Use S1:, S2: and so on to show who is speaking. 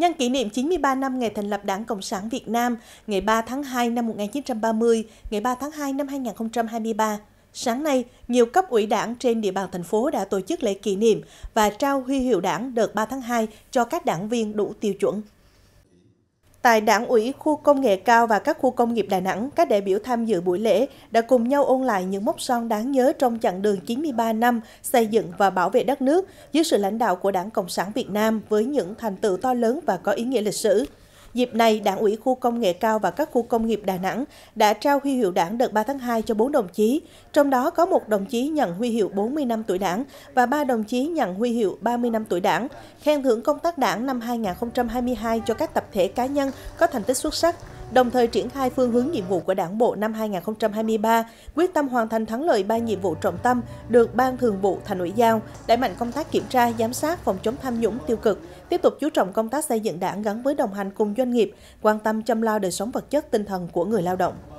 S1: Nhân kỷ niệm 93 năm ngày thành lập Đảng Cộng sản Việt Nam, ngày 3 tháng 2 năm 1930, ngày 3 tháng 2 năm 2023, sáng nay, nhiều cấp ủy đảng trên địa bàn thành phố đã tổ chức lễ kỷ niệm và trao huy hiệu đảng đợt 3 tháng 2 cho các đảng viên đủ tiêu chuẩn. Tại Đảng ủy khu công nghệ cao và các khu công nghiệp Đà Nẵng, các đại biểu tham dự buổi lễ đã cùng nhau ôn lại những mốc son đáng nhớ trong chặng đường 93 năm xây dựng và bảo vệ đất nước dưới sự lãnh đạo của Đảng Cộng sản Việt Nam với những thành tựu to lớn và có ý nghĩa lịch sử. Dịp này, Đảng ủy khu công nghệ cao và các khu công nghiệp Đà Nẵng đã trao huy hiệu đảng đợt 3 tháng 2 cho 4 đồng chí, trong đó có một đồng chí nhận huy hiệu 40 năm tuổi đảng và 3 đồng chí nhận huy hiệu 30 năm tuổi đảng, khen thưởng công tác đảng năm 2022 cho các tập thể cá nhân có thành tích xuất sắc đồng thời triển khai phương hướng nhiệm vụ của Đảng bộ năm 2023, quyết tâm hoàn thành thắng lợi ba nhiệm vụ trọng tâm được Ban Thường vụ Thành ủy giao, đẩy mạnh công tác kiểm tra, giám sát, phòng chống tham nhũng tiêu cực, tiếp tục chú trọng công tác xây dựng Đảng gắn với đồng hành cùng doanh nghiệp, quan tâm chăm lo đời sống vật chất tinh thần của người lao động.